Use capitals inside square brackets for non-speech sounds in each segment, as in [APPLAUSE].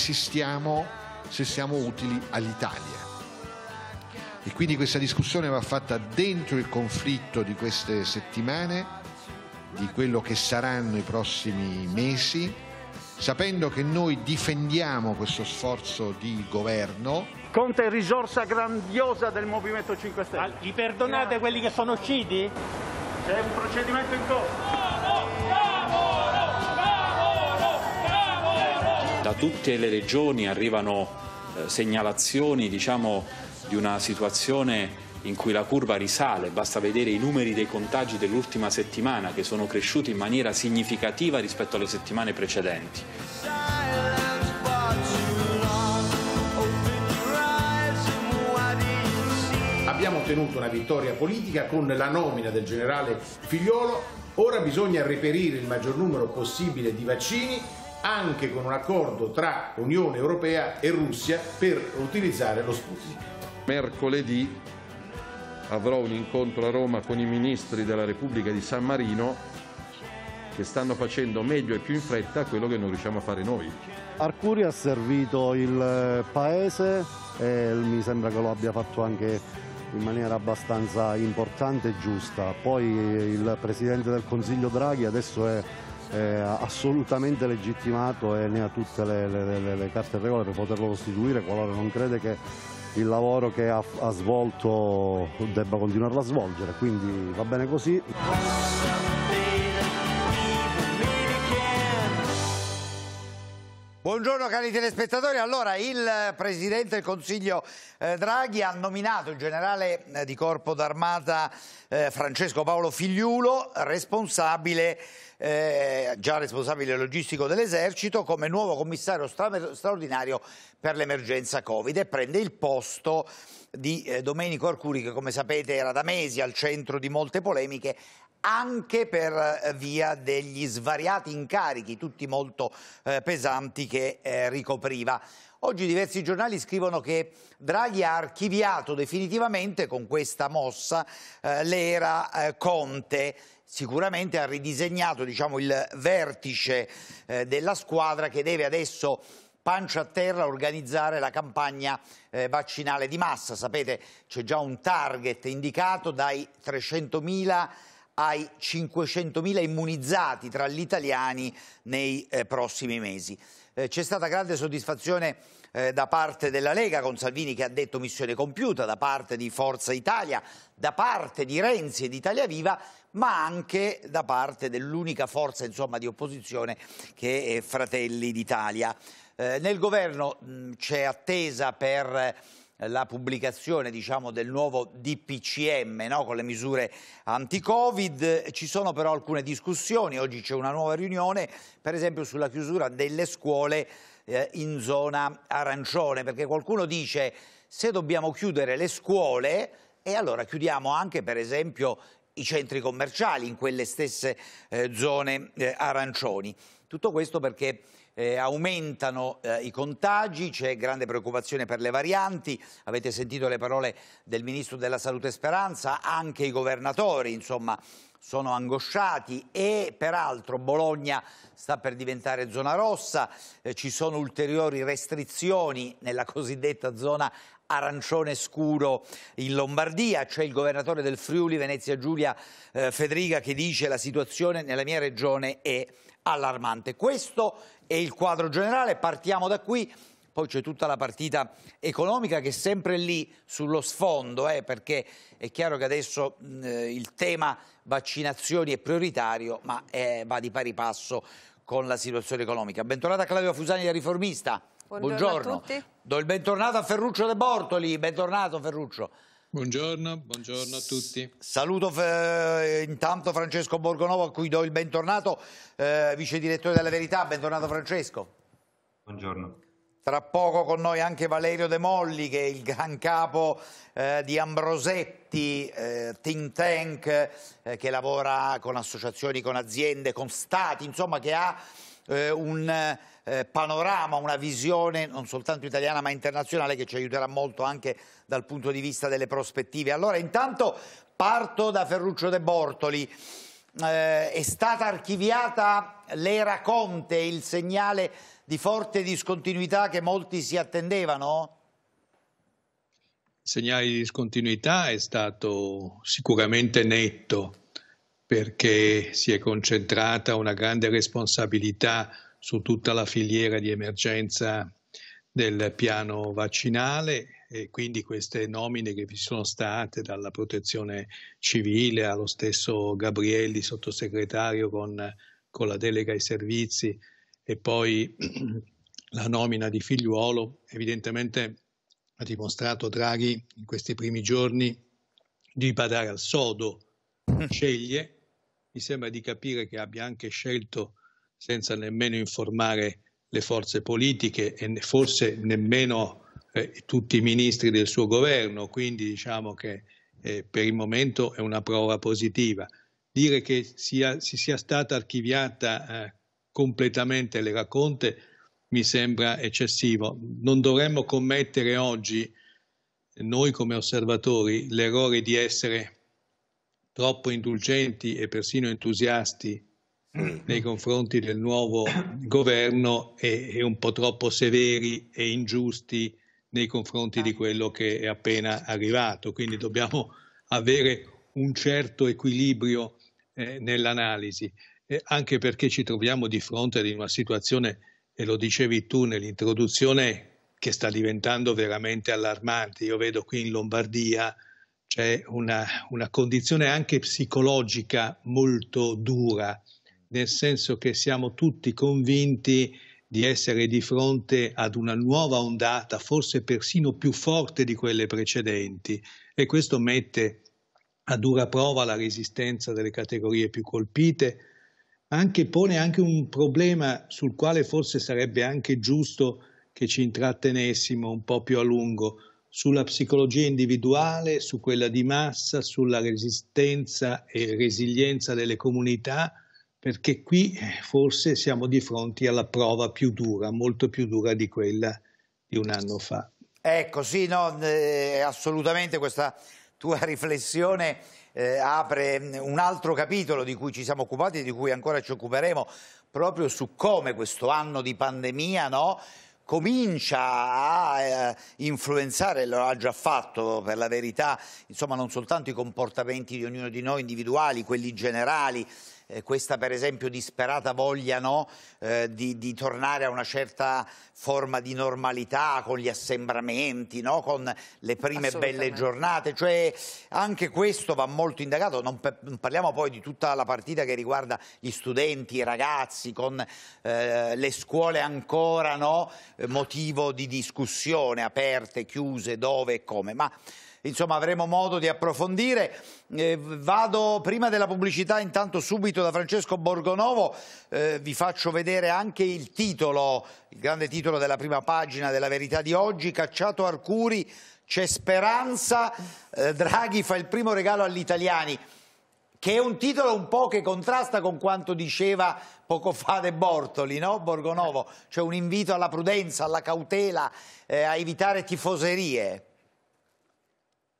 esistiamo se siamo utili all'Italia. E quindi questa discussione va fatta dentro il conflitto di queste settimane, di quello che saranno i prossimi mesi, sapendo che noi difendiamo questo sforzo di governo. Conte, è risorsa grandiosa del Movimento 5 Stelle. Ah, gli perdonate quelli che sono uccidi? C'è un procedimento in corso. da tutte le regioni arrivano eh, segnalazioni diciamo, di una situazione in cui la curva risale, basta vedere i numeri dei contagi dell'ultima settimana che sono cresciuti in maniera significativa rispetto alle settimane precedenti. Abbiamo ottenuto una vittoria politica con la nomina del generale Figliolo, ora bisogna reperire il maggior numero possibile di vaccini anche con un accordo tra Unione Europea e Russia per utilizzare lo Sputnik. Mercoledì avrò un incontro a Roma con i ministri della Repubblica di San Marino che stanno facendo meglio e più in fretta quello che non riusciamo a fare noi. Arcuri ha servito il eh, Paese e mi sembra che lo abbia fatto anche in maniera abbastanza importante e giusta. Poi il Presidente del Consiglio Draghi adesso è eh, assolutamente legittimato e ne ha tutte le, le, le, le carte e regole per poterlo costituire qualora non crede che il lavoro che ha, ha svolto debba continuarlo a svolgere, quindi va bene così. Buongiorno cari telespettatori, allora il eh, Presidente del Consiglio eh, Draghi ha nominato il generale eh, di Corpo d'Armata eh, Francesco Paolo Figliulo responsabile, eh, già responsabile logistico dell'esercito come nuovo commissario stra straordinario per l'emergenza Covid e prende il posto di eh, Domenico Arcuri che come sapete era da mesi al centro di molte polemiche anche per eh, via degli svariati incarichi, tutti molto eh, pesanti, che eh, ricopriva. Oggi diversi giornali scrivono che Draghi ha archiviato definitivamente con questa mossa eh, l'era eh, Conte sicuramente ha ridisegnato diciamo, il vertice eh, della squadra che deve adesso pancia a terra organizzare la campagna eh, vaccinale di massa. Sapete c'è già un target indicato dai 300.000 ai 500.000 immunizzati tra gli italiani nei eh, prossimi mesi. Eh, C'è stata grande soddisfazione eh, da parte della Lega con Salvini che ha detto missione compiuta, da parte di Forza Italia, da parte di Renzi e di Italia Viva, ma anche da parte dell'unica forza insomma, di opposizione che è Fratelli d'Italia. Eh, nel governo c'è attesa per la pubblicazione diciamo, del nuovo DPCM no? con le misure anti-Covid. Ci sono però alcune discussioni, oggi c'è una nuova riunione, per esempio sulla chiusura delle scuole eh, in zona arancione, perché qualcuno dice se dobbiamo chiudere le scuole e allora chiudiamo anche per esempio i centri commerciali in quelle stesse eh, zone eh, arancioni. Tutto questo perché eh, aumentano eh, i contagi, c'è grande preoccupazione per le varianti, avete sentito le parole del Ministro della Salute Speranza, anche i governatori, insomma, sono angosciati e peraltro Bologna sta per diventare zona rossa, eh, ci sono ulteriori restrizioni nella cosiddetta zona arancione scuro in Lombardia, c'è il governatore del Friuli Venezia Giulia eh, Federica che dice la situazione nella mia regione è allarmante. Questo è il quadro generale, partiamo da qui. Poi c'è tutta la partita economica che è sempre lì sullo sfondo, eh, perché è chiaro che adesso eh, il tema vaccinazioni è prioritario, ma eh, va di pari passo con la situazione economica. Bentornata Claudio Fusani da Riformista. Buongiorno, Buongiorno. a tutti. Do il bentornato a Ferruccio De Bortoli. Bentornato Ferruccio. Buongiorno, buongiorno, a tutti. Saluto eh, intanto Francesco Borgonovo a cui do il bentornato, eh, vice direttore della Verità. Bentornato Francesco. Buongiorno. Tra poco con noi anche Valerio De Molli che è il gran capo eh, di Ambrosetti, eh, think tank, eh, che lavora con associazioni, con aziende, con stati, insomma che ha eh, un eh, panorama, una visione non soltanto italiana ma internazionale che ci aiuterà molto anche dal punto di vista delle prospettive. Allora intanto parto da Ferruccio De Bortoli. Eh, è stata archiviata l'era Conte, il segnale di forte discontinuità che molti si attendevano? Segnale di discontinuità è stato sicuramente netto perché si è concentrata una grande responsabilità su tutta la filiera di emergenza del piano vaccinale e quindi queste nomine che vi sono state dalla protezione civile allo stesso Gabrielli sottosegretario con, con la delega ai servizi e poi [CLEARS THROAT] la nomina di figliuolo, evidentemente ha dimostrato Draghi in questi primi giorni di badare al sodo, mm. sceglie, mi sembra di capire che abbia anche scelto senza nemmeno informare le forze politiche e forse nemmeno eh, tutti i ministri del suo governo, quindi diciamo che eh, per il momento è una prova positiva. Dire che sia, si sia stata archiviata eh, completamente le racconte mi sembra eccessivo. Non dovremmo commettere oggi, noi come osservatori, l'errore di essere troppo indulgenti e persino entusiasti mm-hmm. nei confronti del nuovo governo e, e un po' troppo severi e ingiusti nei confronti di esatto. quello che è appena arrivato. Quindi dobbiamo avere un certo equilibrio eh, nell'analisi anche perché ci troviamo di fronte ad una situazione, e lo dicevi tu nell'introduzione, che sta diventando veramente allarmante. Io vedo qui in Lombardia c'è una, una condizione anche psicologica molto dura, nel senso che siamo tutti convinti di essere di fronte ad una nuova ondata, forse persino più forte di quelle precedenti, e questo mette a dura prova la resistenza delle categorie più colpite, anche, pone anche un problema sul quale forse sarebbe anche giusto che ci intrattenessimo un po' più a lungo, sulla psicologia individuale, su quella di massa, sulla resistenza e resilienza delle comunità, perché qui eh, forse siamo di fronte alla prova più dura, molto più dura di quella di un anno fa. Ecco, sì, no, eh, assolutamente questa tua [LAUGHS] riflessione eh, apre mm, un altro capitolo di cui ci siamo occupati e di cui ancora ci occuperemo, proprio su come questo anno di pandemia no, comincia a eh, influenzare, lo ha già fatto per la verità, insomma non soltanto i comportamenti di ognuno di noi individuali, quelli generali, eh, questa per esempio disperata voglia no, eh, di, di, tornare a una certa forma di normalità con gli assembramenti, no, con le prime belle giornate, cioè anche questo va molto indagato, non, non, parliamo poi di tutta la partita che riguarda gli studenti, i ragazzi, con eh, le scuole ancora no, eh, motivo di discussione aperte, chiuse, dove e come, ma insomma avremo modo di approfondire. Eh, vado prima della pubblicità intanto subito da Francesco Borgonovo, eh, vi faccio vedere anche il titolo, il grande titolo della prima pagina della verità di oggi, Cacciato Arcuri, c'è speranza, eh, Draghi fa il primo regalo agli italiani che è un titolo un po' che contrasta con quanto diceva poco fa De Bortoli, no? Borgonovo, cioè un invito alla prudenza, alla cautela, eh, a evitare tifoserie.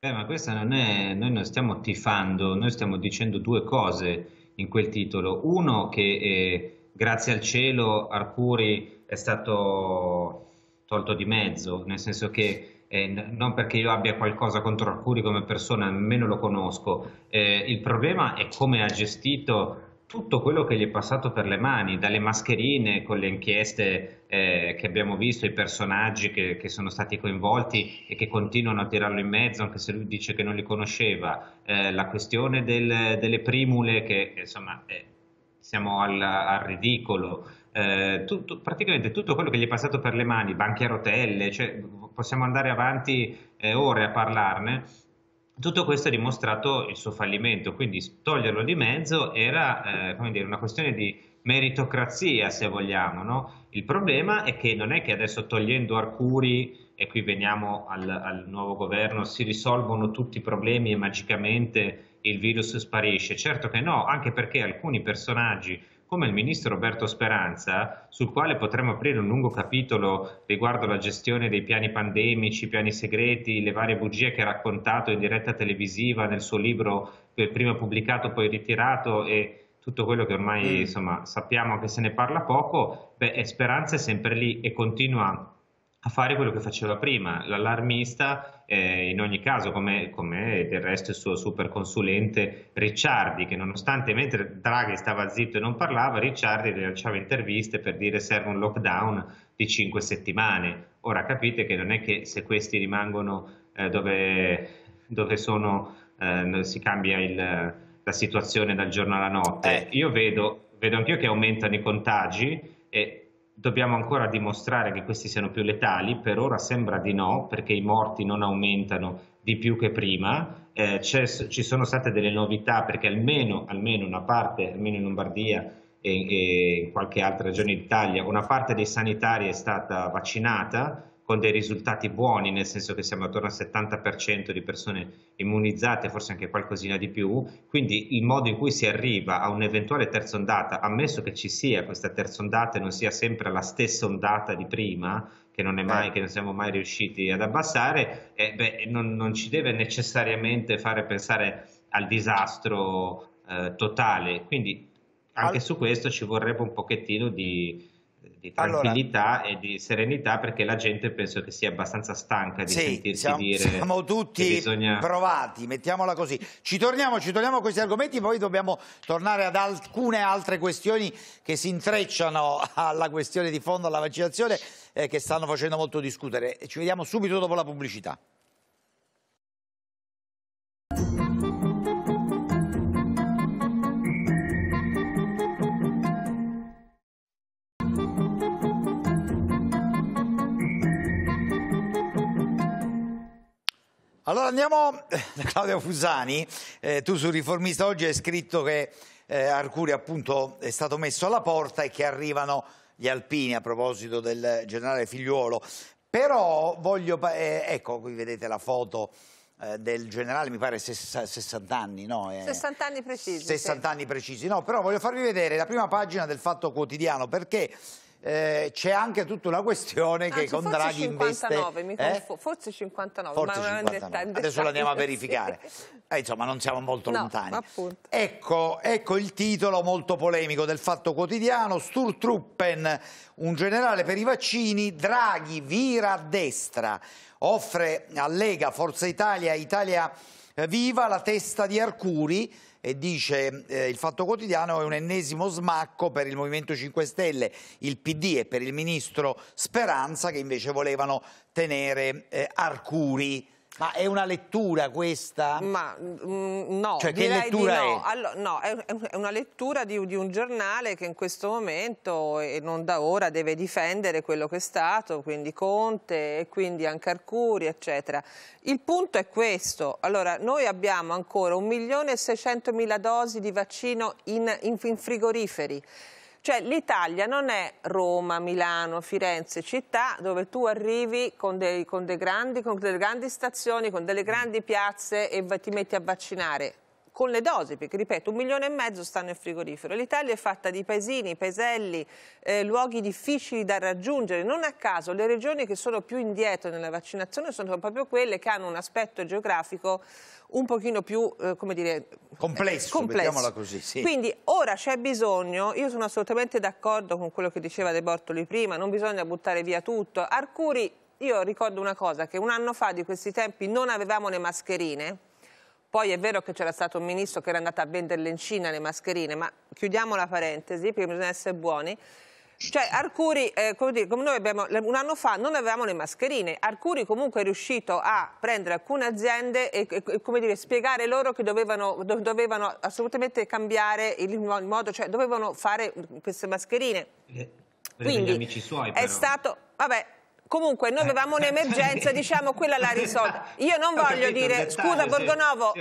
Beh, ma questa non è, noi non stiamo tifando, noi stiamo dicendo due cose in quel titolo. Uno che eh, grazie al cielo Arcuri è stato tolto di mezzo, nel senso che eh, non perché io abbia qualcosa contro Arcuri come persona, nemmeno lo conosco. Eh, il problema è come ha gestito tutto quello che gli è passato per le mani, dalle mascherine con le inchieste eh, che abbiamo visto, i personaggi che, che, sono stati coinvolti e che continuano a tirarlo in mezzo, anche se lui dice che non li conosceva, eh, la questione del, delle primule che insomma eh, siamo al, al ridicolo, eh, tutto, praticamente tutto quello che gli è passato per le mani, banchi a rotelle, cioè, possiamo andare avanti eh, ore a parlarne tutto questo ha dimostrato il suo fallimento, quindi toglierlo di mezzo era eh, dire, una questione di meritocrazia, se vogliamo. No? Il problema è che non è che adesso togliendo Arcuri, e qui veniamo al, al nuovo governo, si risolvono tutti i problemi e magicamente il virus sparisce. Certo che no, anche perché alcuni personaggi come il ministro Roberto Speranza, sul quale potremmo aprire un lungo capitolo riguardo alla gestione dei piani pandemici, piani segreti, le varie bugie che ha raccontato in diretta televisiva nel suo libro prima pubblicato poi ritirato e tutto quello che ormai mm. insomma, sappiamo che se ne parla poco, beh, Speranza è sempre lì e continua a fare quello che faceva prima. L'allarmista, eh, in ogni caso, come, come, del resto il suo super consulente Ricciardi, che nonostante mentre Draghi stava zitto e non parlava, Ricciardi rilasciava interviste per dire serve un lockdown di cinque settimane. Ora capite che non è che se questi rimangono eh, dove, dove, sono, eh, si cambia il, la situazione dal giorno alla notte. Eh. Io vedo, vedo anch'io che aumentano i contagi. E Dobbiamo ancora dimostrare che questi siano più letali, per ora sembra di no, perché i morti non aumentano di più che prima, eh, ci sono state delle novità perché almeno, almeno una parte, almeno in Lombardia e, e in qualche altra regione d'Italia, una parte dei sanitari è stata vaccinata, con dei risultati buoni, nel senso che siamo attorno al 70% di persone immunizzate, forse anche qualcosina di più, quindi il modo in cui si arriva a un'eventuale terza ondata, ammesso che ci sia questa terza ondata e non sia sempre la stessa ondata di prima, che non, è mai, eh. che non, siamo mai riusciti ad abbassare, eh, beh, non, non, ci deve necessariamente fare pensare al disastro eh, totale. Quindi anche su questo ci vorrebbe un pochettino di, di tranquillità allora, e di serenità perché la gente penso che sia abbastanza stanca di sì, sentirsi siamo, dire [LAUGHS] siamo tutti bisogna... provati, mettiamola così ci torniamo, ci torniamo a questi argomenti poi dobbiamo tornare ad alcune altre questioni che si intrecciano [LAUGHS] alla questione di fondo alla vaccinazione eh, che stanno facendo molto discutere ci vediamo subito dopo la pubblicità Allora andiamo da eh, Claudio Fusani, eh, tu su riformista oggi hai scritto che eh, Arcuri appunto è stato messo alla porta e che arrivano gli alpini a proposito del generale Figliuolo, però voglio, eh, ecco qui vedete la foto eh, del generale mi pare 60 anni, no? 60 eh, anni precisi. 60 sì. anni precisi, no, però voglio farvi vedere la prima pagina del Fatto Quotidiano perché eh, c'è anche tutta una questione ah, che ah, con Draghi 59, investe... Eh? forse 59, forse ma 59. Dettagli, dettagli. Adesso lo andiamo a verificare. [LAUGHS] Eh, insomma, non siamo molto no, lontani. Ecco, ecco, il titolo molto polemico del Fatto Quotidiano, Sturtruppen, un generale per i vaccini, Draghi vira a destra, offre a Lega, Forza Italia, Italia eh, Viva la testa di Arcuri e dice eh, il Fatto Quotidiano è un ennesimo smacco per il Movimento 5 Stelle, il PD e per il ministro Speranza che invece volevano tenere eh, Arcuri ma è una lettura questa? Ma mh, mm, no, cioè, che lettura no. È? Allora, no, è, è una lettura di, di, un giornale che in questo momento e non da ora deve difendere quello che è stato, quindi Conte e quindi anche Arcuri, eccetera. Il punto è questo. Allora, noi abbiamo ancora 1.600.000 dosi di vaccino in, in, in frigoriferi. Cioè l'Italia non è Roma, Milano, Firenze, città dove tu arrivi con, dei, con, dei grandi, con delle grandi stazioni, con delle grandi piazze e ti metti a vaccinare con le dosi, perché ripeto, un milione e mezzo stanno in frigorifero. L'Italia è fatta di paesini, paeselli, eh, luoghi difficili da raggiungere. Non a caso le regioni che sono più indietro nella vaccinazione sono proprio quelle che hanno un aspetto geografico un pochino più, eh, come dire... Complesso, eh, complesso. così. Sì. Quindi ora c'è bisogno, io sono assolutamente d'accordo con quello che diceva De Bortoli prima, non bisogna buttare via tutto. Arcuri, io ricordo una cosa, che un anno fa di questi tempi non avevamo le mascherine, poi è vero che c'era stato un ministro che era andato a venderle in Cina le mascherine, ma chiudiamo la parentesi perché bisogna essere buoni. Cioè Arcuri, eh, come, dire, come noi abbiamo, un anno fa non avevamo le mascherine, Arcuri comunque è riuscito a prendere alcune aziende e, e come dire, spiegare loro che dovevano, do, dovevano assolutamente cambiare il, modo, cioè dovevano fare queste mascherine. Eh, Quindi, amici suoi, però. è stato... Vabbè, Comunque noi eh. avevamo un'emergenza, [LAUGHS] diciamo quella la risolta. [LAUGHS] Io non Ho voglio capito, dire, scusa Borgonovo,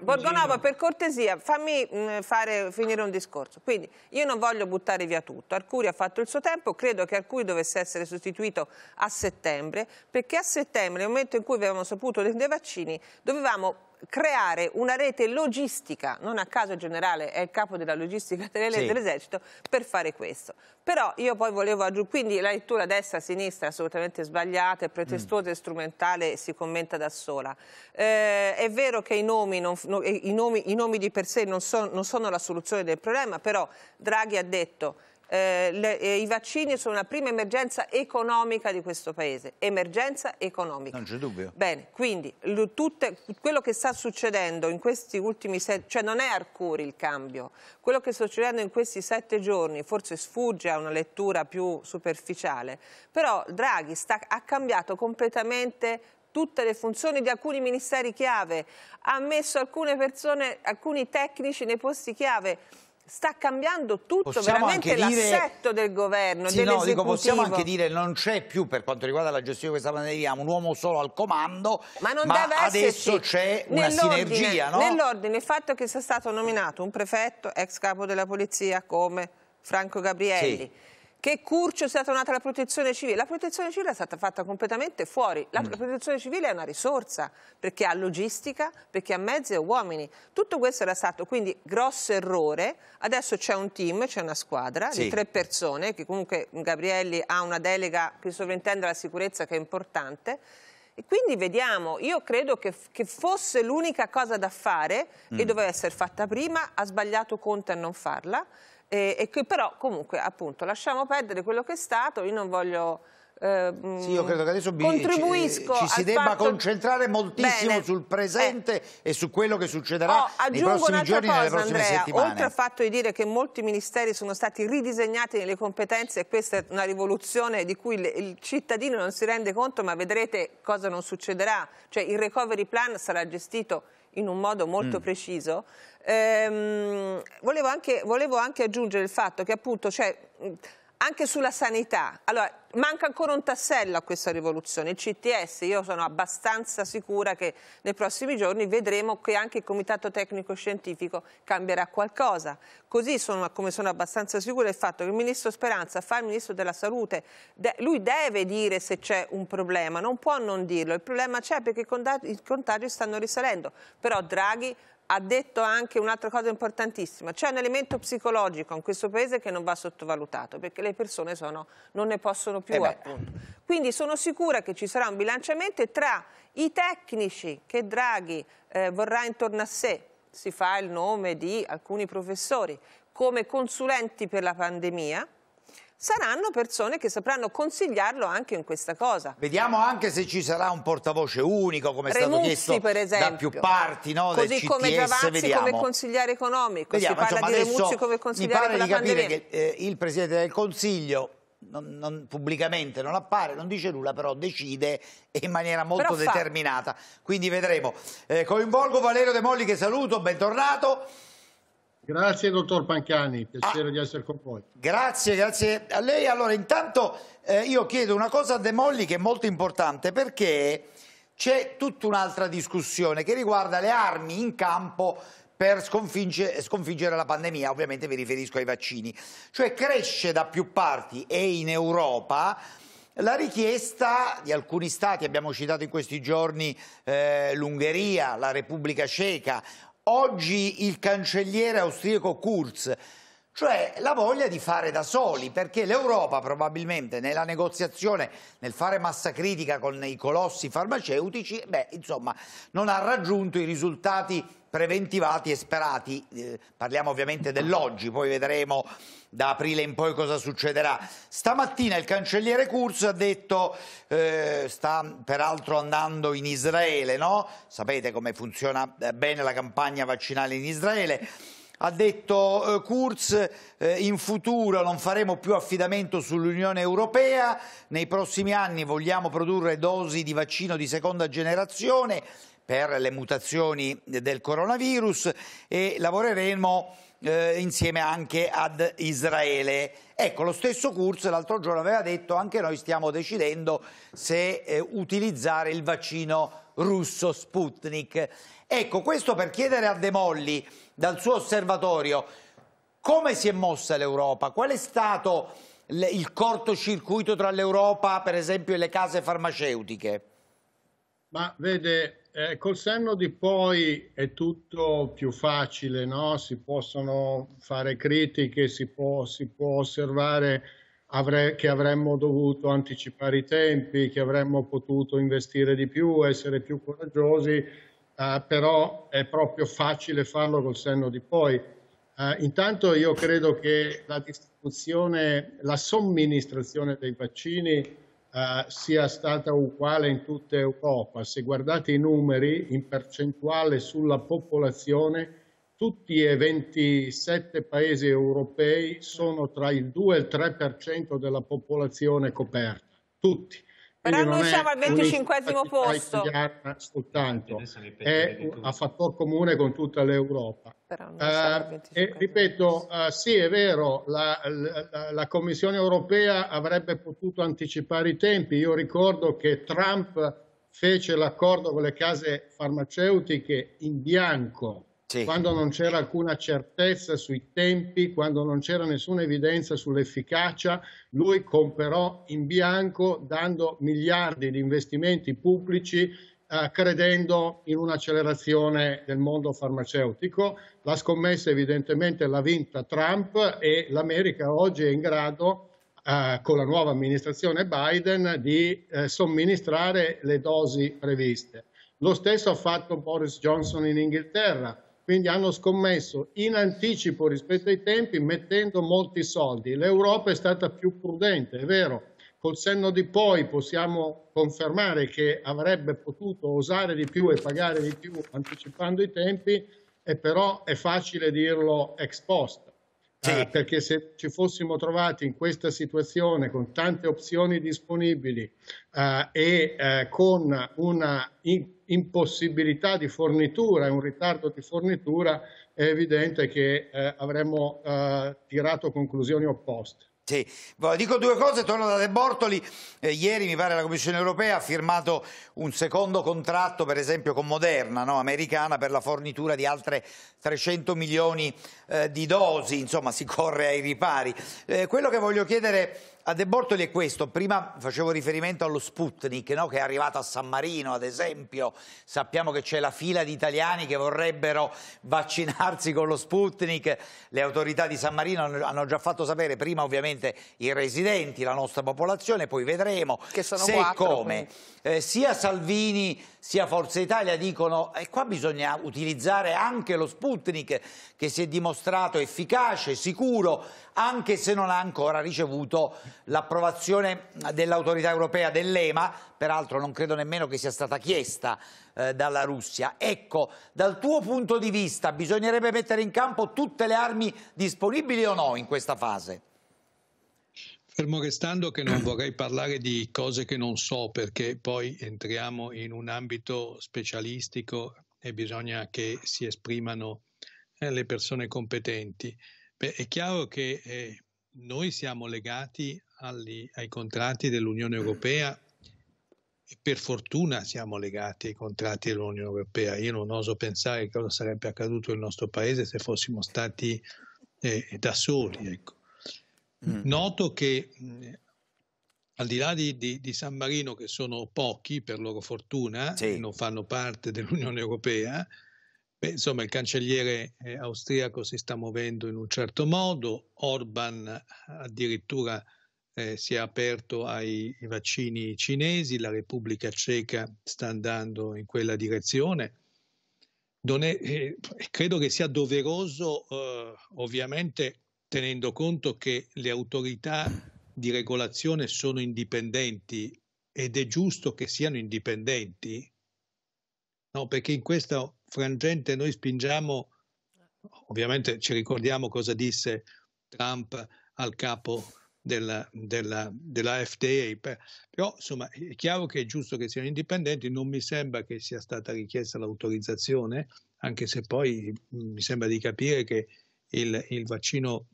Borgonovo per cortesia fammi mm, fare, finire un discorso. Quindi io non voglio buttare via tutto, Arcuri ha fatto il suo tempo, credo che Arcuri dovesse essere sostituito a settembre, perché a settembre, nel momento in cui avevamo saputo dei vaccini, dovevamo creare una rete logistica, non a caso il generale è il capo della logistica dell'esercito, sì. per fare questo. Però io poi volevo aggiungere, quindi la lettura destra-sinistra è assolutamente sbagliata, è pretestuosa mm. e strumentale si commenta da sola. Eh, è vero che i nomi, non, no, eh, i nomi, i nomi di per sé non, son, non sono la soluzione del problema, però Draghi ha detto eh, le, eh, i vaccini sono la prima emergenza economica di questo Paese, emergenza economica. Non c'è dubbio. Bene, quindi tutte, quello che sta succedendo in questi ultimi sette, cioè non è Arcuri il cambio, quello che sta succedendo in questi sette giorni forse sfugge a una lettura più superficiale, però Draghi sta, ha cambiato completamente tutte le funzioni di alcuni ministeri chiave, ha messo alcune persone, alcuni tecnici nei posti chiave, sta cambiando tutto, possiamo veramente l'assetto del governo, sì, no, dico, possiamo anche dire che non c'è più per quanto riguarda la gestione di questa pandemia un uomo solo al comando, ma, ma adesso c'è una sinergia. No? Nell'ordine, il fatto che sia stato nominato un prefetto, ex capo della polizia come Franco Gabrielli, sì che Curcio sia tornata la protezione civile. La protezione civile è stata fatta completamente fuori. La, mm. la protezione civile è una risorsa perché ha logistica, perché ha mezzi e uomini. Tutto questo era stato quindi grosso errore. Adesso c'è un team, c'è una squadra sì. di tre persone che comunque Gabrielli ha una delega che sovrintende la sicurezza che è importante. E quindi vediamo, io credo che, che fosse l'unica cosa da fare mm. e doveva essere fatta prima, ha sbagliato Conte a non farla e, e che però comunque appunto lasciamo perdere quello che è stato, io non voglio... Eh, sì, io credo che adesso contribuisco ci, ci si debba concentrare moltissimo Bene. sul presente eh. e su quello che succederà oh, nei prossimi giorni cosa, e nelle prossime Andrea, settimane. Oltre al fatto di dire che molti ministeri sono stati ridisegnati nelle competenze e questa è una rivoluzione di cui le, il cittadino non si rende conto, ma vedrete cosa non succederà. Cioè il recovery plan sarà gestito in un modo molto mm. preciso. Ehm, volevo, anche, volevo, anche, aggiungere il fatto che appunto, cioè, anche sulla sanità, allora, manca ancora un tassello a questa rivoluzione, il CTS, io sono abbastanza sicura che nei prossimi giorni vedremo che anche il Comitato Tecnico Scientifico cambierà qualcosa, così sono, come sono abbastanza sicura del fatto che il Ministro Speranza fa il Ministro della Salute, de lui deve dire se c'è un problema, non può non dirlo, il problema c'è perché i contagi stanno risalendo, però Draghi ha detto anche un'altra cosa importantissima, c'è un elemento psicologico in questo paese che non va sottovalutato perché le persone sono, non ne possono più eh Quindi sono sicura che ci sarà un bilanciamento tra i tecnici che Draghi eh, vorrà intorno a sé, si fa il nome di alcuni professori, come consulenti per la pandemia, saranno persone che sapranno consigliarlo anche in questa cosa. Vediamo anche se ci sarà un portavoce unico, come è stato chiesto esempio, da più parti no, Così come Giavazzi vediamo. come consigliere economico, vediamo, si parla insomma, di Remuzzi come consigliere Mi per la pandemia. Che, eh, il Presidente del Consiglio non, non, pubblicamente non appare, non dice nulla, però decide in maniera molto determinata. Quindi vedremo. Eh, coinvolgo Valerio De Molli che saluto, bentornato. Grazie dottor Pancani, piacere ah, di essere con voi. Grazie, grazie a lei. Allora intanto eh, io chiedo una cosa a De Molli che è molto importante perché c'è tutta un'altra discussione che riguarda le armi in campo per sconfigge, sconfiggere la pandemia, ovviamente mi riferisco ai vaccini. Cioè cresce da più parti e in Europa la richiesta di alcuni stati, abbiamo citato in questi giorni eh, l'Ungheria, la Repubblica Ceca, oggi il cancelliere austriaco Kurz, cioè la voglia di fare da soli, perché l'Europa probabilmente nella negoziazione, nel fare massa critica con i colossi farmaceutici, beh, insomma, non ha raggiunto i risultati preventivati e sperati, eh, parliamo ovviamente dell'oggi, poi vedremo da aprile in poi cosa succederà. Stamattina il cancelliere Kurz ha detto, eh, sta peraltro andando in Israele, no? sapete come funziona eh, bene la campagna vaccinale in Israele, ha detto eh, Kurz eh, in futuro non faremo più affidamento sull'Unione Europea, nei prossimi anni vogliamo produrre dosi di vaccino di seconda generazione per le mutazioni del coronavirus e lavoreremo eh, insieme anche ad Israele. Ecco, lo stesso Kurz l'altro giorno aveva detto anche noi stiamo decidendo se eh, utilizzare il vaccino russo Sputnik. Ecco, questo per chiedere a De Molli, dal suo osservatorio, come si è mossa l'Europa? Qual è stato il cortocircuito tra l'Europa, per esempio, e le case farmaceutiche? Ma vede, eh, col senno di poi è tutto più facile, no? si possono fare critiche, si può, si può osservare avre che avremmo dovuto anticipare i tempi, che avremmo potuto investire di più, essere più coraggiosi, eh, però è proprio facile farlo col senno di poi. Eh, intanto io credo che la distribuzione, la somministrazione dei vaccini eh, sia stata uguale in tutta Europa. Se guardate i numeri in percentuale sulla popolazione, tutti e 27 paesi europei sono tra il 2 e il 3% della popolazione coperta, tutti. Però noi siamo al 25 posto. Soltanto. È a fattor comune con tutta l'Europa. Uh, ripeto, uh, sì è vero, la, la, la, Commissione europea avrebbe potuto anticipare i tempi. Io ricordo che Trump fece l'accordo con le case farmaceutiche in bianco sì. quando non c'era alcuna certezza sui tempi, quando non c'era nessuna evidenza sull'efficacia, lui comperò in bianco dando miliardi di investimenti pubblici eh, credendo in un'accelerazione del mondo farmaceutico. La scommessa evidentemente l'ha vinta Trump e l'America oggi è in grado eh, con la nuova amministrazione Biden di eh, somministrare le dosi previste. Lo stesso ha fatto Boris Johnson in Inghilterra quindi hanno scommesso in anticipo rispetto ai tempi mettendo molti soldi. L'Europa è stata più prudente, è vero, col senno di poi possiamo confermare che avrebbe potuto osare di più e pagare di più anticipando i tempi, e però è facile dirlo ex post. Sì. Eh, perché se ci fossimo trovati in questa situazione con tante opzioni disponibili eh, e eh, con una in impossibilità di fornitura e un ritardo di fornitura, è evidente che eh, avremmo eh, tirato conclusioni opposte. Sì, dico due cose, torno da De Bortoli, eh, ieri mi pare la Commissione europea ha firmato un secondo contratto per esempio con Moderna, no? americana, per la fornitura di altre 300 milioni eh, di dosi, insomma si corre ai ripari. Eh, quello che voglio chiedere a De Bortoli è questo, prima facevo riferimento allo Sputnik no? che è arrivato a San Marino ad esempio, sappiamo che c'è la fila di italiani che vorrebbero [LAUGHS] vaccinarsi con lo Sputnik, le autorità di San Marino hanno già fatto sapere prima ovviamente i residenti, la nostra popolazione, poi vedremo se 4, come. Eh, sia Salvini sia Forza Italia dicono e eh, qua bisogna utilizzare anche lo Sputnik che si è dimostrato efficace, sicuro, anche se non ha ancora ricevuto l'approvazione dell'autorità europea dell'EMA, peraltro non credo nemmeno che sia stata chiesta eh, dalla Russia. Ecco, dal tuo punto di vista bisognerebbe mettere in campo tutte le armi disponibili o no in questa fase? Fermo restando che non vorrei parlare di cose che non so perché poi entriamo in un ambito specialistico e bisogna che si esprimano eh, le persone competenti. Beh, è chiaro che eh, noi siamo legati agli, ai contratti dell'Unione Europea e per fortuna siamo legati ai contratti dell'Unione Europea. Io non oso pensare cosa sarebbe accaduto nel nostro paese se fossimo stati eh, da soli. Ecco. Mm. Noto che mh, al di là di, di, di, San Marino, che sono pochi per loro fortuna, sì. non fanno parte dell'Unione Europea, Beh, insomma, il cancelliere eh, austriaco si sta muovendo in un certo modo, Orban addirittura eh, si è aperto ai, vaccini cinesi, la Repubblica Ceca sta andando in quella direzione. Non È, eh, eh credo che sia doveroso, eh, ovviamente tenendo conto che le autorità di regolazione sono indipendenti ed è giusto che siano indipendenti, no? perché in questo frangente noi spingiamo, ovviamente ci ricordiamo cosa disse Trump al capo della, della, della, FDA, però insomma è chiaro che è giusto che siano indipendenti, non mi sembra che sia stata richiesta l'autorizzazione, anche se poi mi sembra di capire che il, il vaccino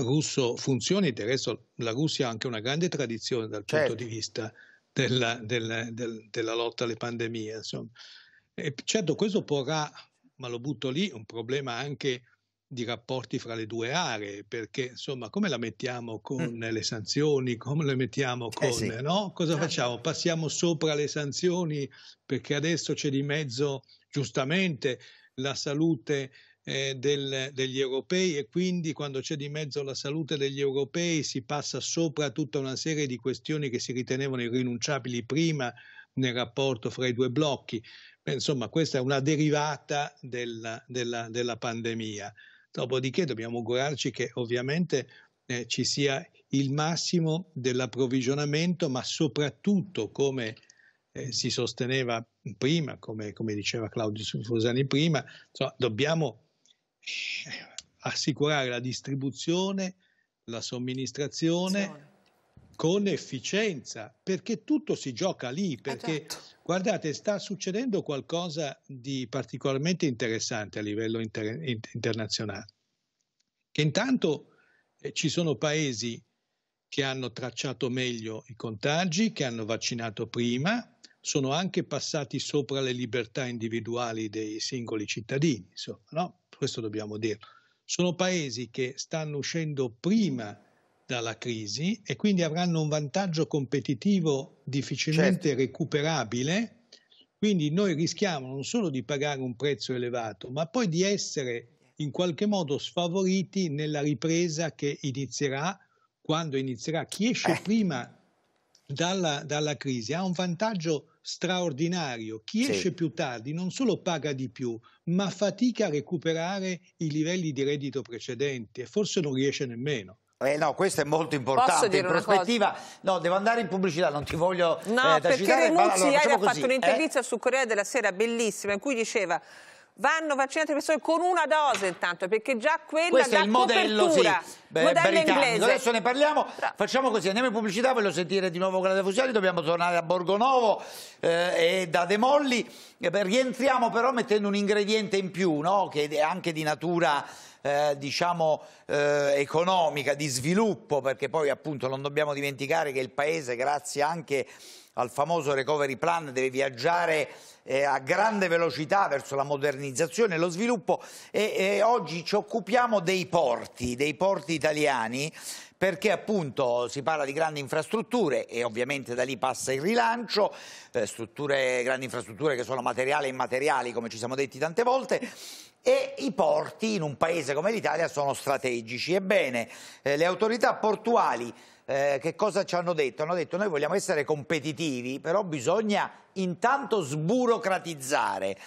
russo funzioni, del resto la Russia ha anche una grande tradizione dal certo. punto di vista della, della, della lotta alle pandemie. Insomma. E certo, questo porrà, ma lo butto lì, un problema anche di rapporti fra le due aree, perché insomma come la mettiamo con mm. le sanzioni, come le mettiamo eh con... Eh sì. no? Cosa certo. facciamo? Passiamo sopra le sanzioni perché adesso c'è di mezzo giustamente la salute eh, del, degli europei e quindi quando c'è di mezzo la salute degli europei si passa sopra tutta una serie di questioni che si ritenevano irrinunciabili prima nel rapporto fra i due blocchi. Beh, insomma, questa è una derivata della, della, della pandemia. Dopodiché dobbiamo augurarci che ovviamente eh, ci sia il massimo dell'approvvigionamento, ma soprattutto come eh, si sosteneva prima, come, come diceva Claudio Fusani prima, insomma, dobbiamo eh, assicurare la distribuzione, la somministrazione con efficienza, perché tutto si gioca lì, eh, perché esatto. guardate, sta succedendo qualcosa di particolarmente interessante a livello inter- internazionale. Che intanto eh, ci sono paesi che hanno tracciato meglio i contagi, che hanno vaccinato prima, sono anche passati sopra le libertà individuali dei singoli cittadini, insomma, no? questo dobbiamo dirlo. Sono paesi che stanno uscendo prima dalla crisi e quindi avranno un vantaggio competitivo difficilmente certo. recuperabile. Quindi noi rischiamo non solo di pagare un prezzo elevato, ma poi di essere in qualche modo sfavoriti nella ripresa che inizierà quando inizierà. Chi esce eh. prima dalla, dalla, crisi ha un vantaggio straordinario. Chi sì. esce più tardi non solo paga di più, ma fatica a recuperare i livelli di reddito precedenti e forse non riesce nemmeno. Eh no, questo è molto importante. in prospettiva, no, devo andare in pubblicità, non ti voglio. No, eh, perché Renuzzi ieri ha fatto eh? un'intervista eh? su Corea della Sera bellissima in cui diceva vanno vaccinate le persone con una dose intanto, perché già quella Questo è il modello, copertura. Sì, beh, modello inglese. Adesso ne parliamo, Tra... facciamo così, andiamo in pubblicità, voglio sentire di nuovo Claudia Fusiani, dobbiamo tornare a Borgonovo eh, e da De Molli, eh, rientriamo però mettendo un ingrediente in più, no? che è anche di natura... Eh, diciamo eh, economica, di sviluppo, perché poi appunto non dobbiamo dimenticare che il Paese, grazie anche al famoso recovery plan, deve viaggiare eh, a grande velocità verso la modernizzazione e lo sviluppo e, e oggi ci occupiamo dei porti, dei porti italiani perché appunto si parla di grandi infrastrutture e ovviamente da lì passa il rilancio, eh, grandi infrastrutture che sono materiali e immateriali come ci siamo detti tante volte e i porti in un paese come l'Italia sono strategici. Ebbene, eh, le autorità portuali eh, che cosa ci hanno detto? Hanno detto noi vogliamo essere competitivi, però bisogna intanto sburocratizzare.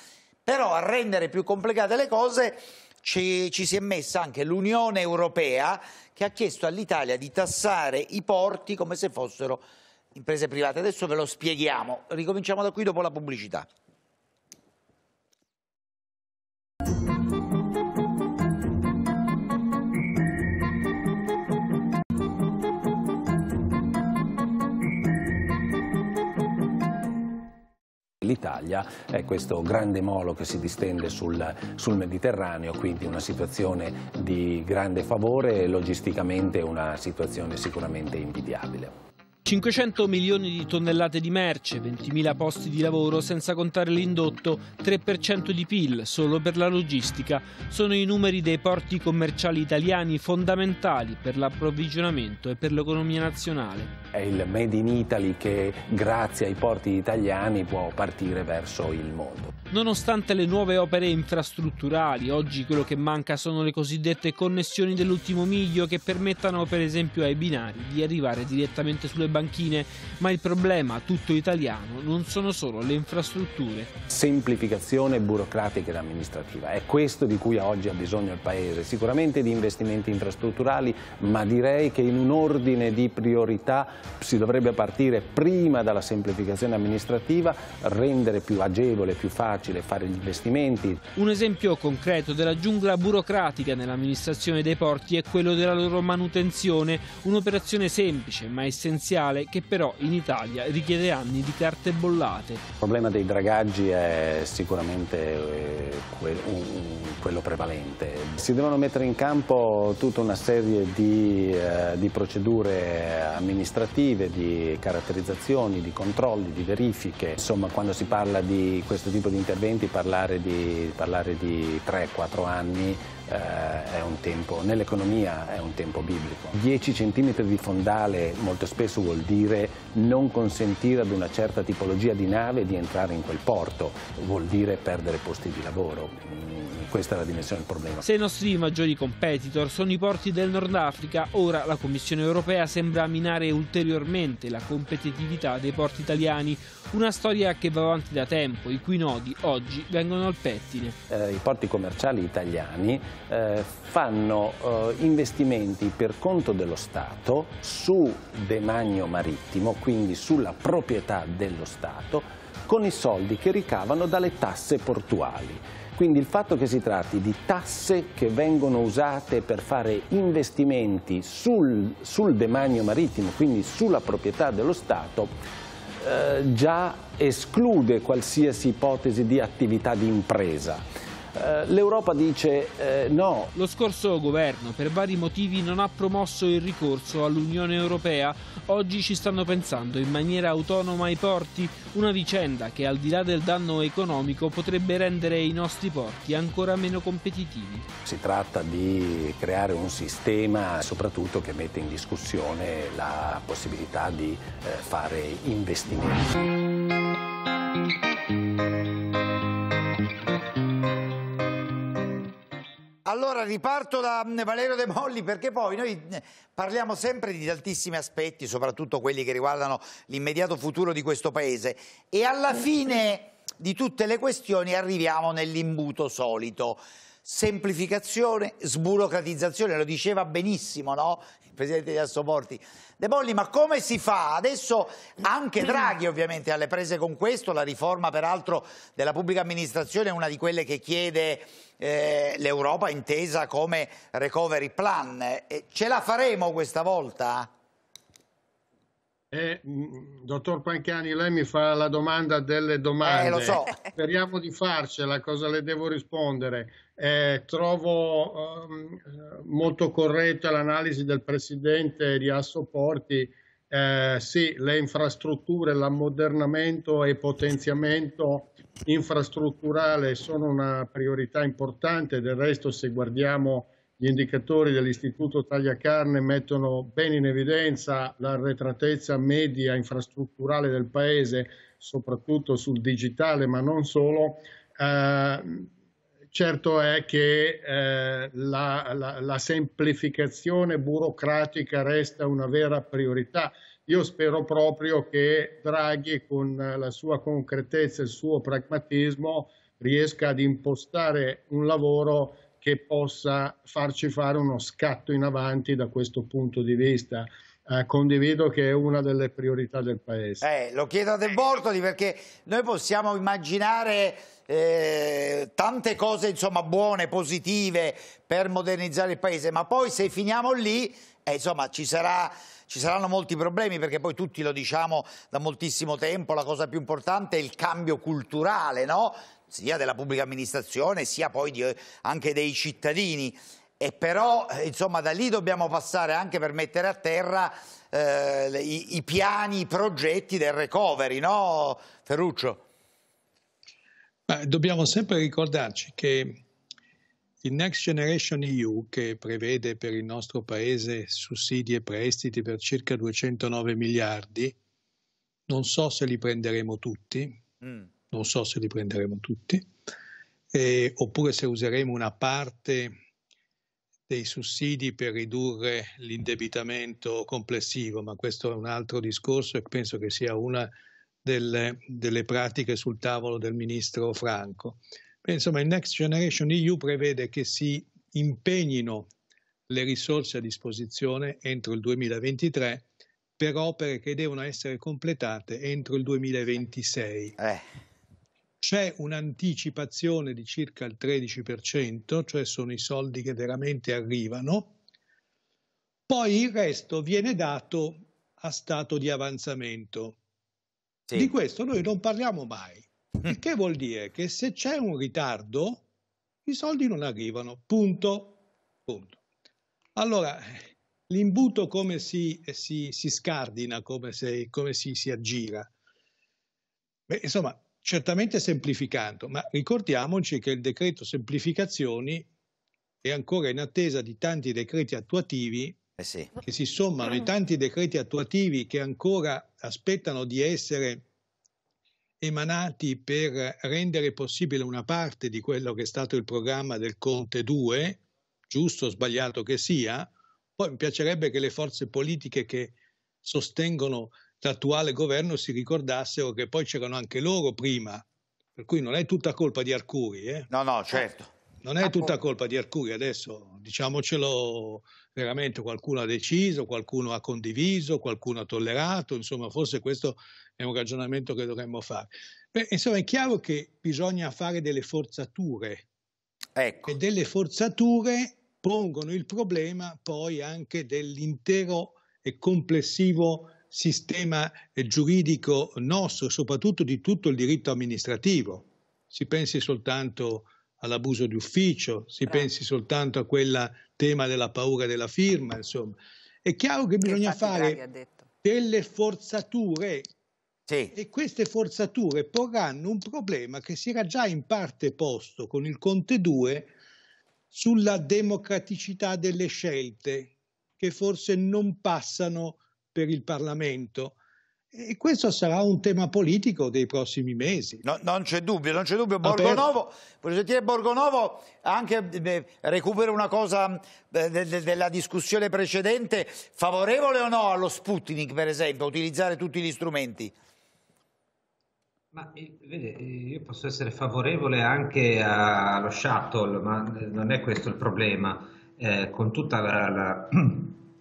Però a rendere più complicate le cose ci, ci si è messa anche l'Unione Europea che ha chiesto all'Italia di tassare i porti come se fossero imprese private. Adesso ve lo spieghiamo. Ricominciamo da qui dopo la pubblicità. l'Italia, è questo grande molo che si distende sul, sul Mediterraneo, quindi una situazione di grande favore e logisticamente una situazione sicuramente invidiabile. 500 milioni di tonnellate di merce, 20.000 posti di lavoro senza contare l'indotto, 3% di PIL solo per la logistica, sono i numeri dei porti commerciali italiani fondamentali per l'approvvigionamento e per l'economia nazionale. È il Made in Italy che grazie ai porti italiani può partire verso il mondo. Nonostante le nuove opere infrastrutturali, oggi quello che manca sono le cosiddette connessioni dell'ultimo miglio che permettano per esempio ai binari di arrivare direttamente sulle banchine, ma il problema tutto italiano non sono solo le infrastrutture. Semplificazione burocratica ed amministrativa, è questo di cui oggi ha bisogno il Paese, sicuramente di investimenti infrastrutturali, ma direi che in un ordine di priorità si dovrebbe partire prima dalla semplificazione amministrativa, rendere più agevole, più facile fare gli investimenti. Un esempio concreto della giungla burocratica nell'amministrazione dei porti è quello della loro manutenzione, un'operazione semplice ma essenziale mondiale che però in Italia richiede anni di carte bollate. Il problema dei dragaggi è sicuramente eh, quello prevalente. Si devono mettere in campo tutta una serie di, eh, di procedure amministrative, di caratterizzazioni, di controlli, di verifiche. Insomma, quando si parla di questo tipo di interventi, parlare di, parlare di 3-4 anni eh, è un tempo, nell'economia è un tempo biblico. 10 cm di fondale molto spesso vuol dire non consentire ad una certa tipologia di nave di entrare in quel porto, vuol dire perdere posti di lavoro. Mm, questa è la dimensione del problema. Se i nostri maggiori competitor sono i porti del Nord Africa, ora la Commissione europea sembra minare ulteriormente la competitività dei porti italiani. Una storia che va avanti da tempo, i cui nodi oggi vengono al pettine. Eh, I porti commerciali italiani eh, fanno eh, investimenti per conto dello Stato su demagno marittimo, quindi sulla proprietà dello Stato, con i soldi che ricavano dalle tasse portuali. Quindi il fatto che si tratti di tasse che vengono usate per fare investimenti sul, sul demagno marittimo, quindi sulla proprietà dello Stato, eh, già esclude qualsiasi ipotesi di attività di impresa eh, l'Europa dice eh, no. Lo scorso governo per vari motivi non ha promosso il ricorso all'Unione Europea. Oggi ci stanno pensando in maniera autonoma i porti, una vicenda che al di là del danno economico potrebbe rendere i nostri porti ancora meno competitivi. Si tratta di creare un sistema soprattutto che mette in discussione la possibilità di eh, fare investimenti. riparto da mm, Valerio De Molli perché poi noi eh, parliamo sempre di tantissimi aspetti, soprattutto quelli che riguardano l'immediato futuro di questo paese e alla fine di tutte le questioni arriviamo nell'imbuto solito. Semplificazione, sburocratizzazione, lo diceva benissimo no? il Presidente di Assoporti, De Bolli, ma come si fa? Adesso anche mm. Draghi ovviamente ha le prese con questo, la riforma peraltro della pubblica amministrazione è una di quelle che chiede eh, l'Europa intesa come recovery plan. ce la faremo questa volta? Eh, dottor Pancani, lei mi fa la domanda delle domande. Eh, lo so. Speriamo di farcela, cosa le devo rispondere? Eh, trovo um, molto corretta l'analisi del Presidente di Assoporti. Eh, sì, le infrastrutture, l'ammodernamento e potenziamento infrastrutturale sono una priorità importante, del resto se guardiamo gli indicatori dell'Istituto Tagliacarne mettono ben in evidenza l'arretratezza media infrastrutturale del Paese, soprattutto sul digitale, ma non solo, eh, certo è che eh, la, la, la semplificazione burocratica resta una vera priorità. Io spero proprio che Draghi, con la sua concretezza e il suo pragmatismo, riesca ad impostare un lavoro che possa farci fare uno scatto in avanti da questo punto di vista. Eh, condivido che è una delle priorità del Paese. Eh, lo chiedo a De Bortoli perché noi possiamo immaginare eh, tante cose insomma, buone, positive per modernizzare il Paese, ma poi se finiamo lì eh, insomma, ci, sarà, ci saranno molti problemi perché poi tutti lo diciamo da moltissimo tempo, la cosa più importante è il cambio culturale, no? sia della pubblica amministrazione sia poi di, eh, anche dei cittadini. E però eh, insomma, da lì dobbiamo passare anche per mettere a terra eh, i, i, piani, i progetti del recovery, no Ferruccio? Ma dobbiamo sempre ricordarci che il Next Generation EU, che prevede per il nostro Paese sussidi e prestiti per circa 209 miliardi, non so se li prenderemo tutti, mm non so se li prenderemo tutti, eh, oppure se useremo una parte dei sussidi per ridurre l'indebitamento complessivo, ma questo è un altro discorso e penso che sia una delle, delle pratiche sul tavolo del ministro Franco. Insomma, il Next Generation EU prevede che si impegnino le risorse a disposizione entro il 2023 per opere che devono essere completate entro il 2026. Eh. C'è un'anticipazione di circa il 13%, cioè sono i soldi che veramente arrivano, poi il resto viene dato a stato di avanzamento. Sì. Di questo noi non parliamo mai, [LAUGHS] il che vuol dire che se c'è un ritardo, i soldi non arrivano, punto. punto. Allora, l'imbuto come si, si, si scardina, come, se, come si, si aggira? Beh, insomma, certamente semplificando, ma ricordiamoci che il decreto semplificazioni è ancora in attesa di tanti decreti attuativi eh sì. che si sommano ai tanti decreti attuativi che ancora aspettano di essere emanati per rendere possibile una parte di quello che è stato il programma del Conte 2, giusto o sbagliato che sia, poi mi piacerebbe che le forze politiche che sostengono l'attuale governo si ricordasse che poi c'erano anche loro prima, per cui non è tutta colpa di Arcuri. Eh? No, no, certo. Non è tutta colpa di Arcuri adesso, diciamocelo veramente, qualcuno ha deciso, qualcuno ha condiviso, qualcuno ha tollerato, insomma forse questo è un ragionamento che dovremmo fare. Beh, insomma è chiaro che bisogna fare delle forzature ecco. e delle forzature pongono il problema poi anche dell'intero e complessivo sistema giuridico nostro, soprattutto di tutto il diritto amministrativo. Si pensi soltanto all'abuso di ufficio, si Bravo. pensi soltanto a quel tema della paura della firma, insomma. È chiaro che bisogna fare delle forzature sì. e queste forzature porranno un problema che si era già in parte posto con il Conte 2 sulla democraticità delle scelte che forse non passano per il Parlamento. E questo sarà un tema politico dei prossimi mesi. No, non c'è dubbio, non c'è dubbio. Borgonovo, voglio sentire Borgonovo anche eh, recupera una cosa eh, de, de, della discussione precedente, favorevole o no allo Sputnik per esempio, utilizzare tutti gli strumenti? Ma, eh, vede, eh, io posso essere favorevole anche allo shuttle, ma non è questo il problema. Eh, con tutta la, la [CLEARS THROAT]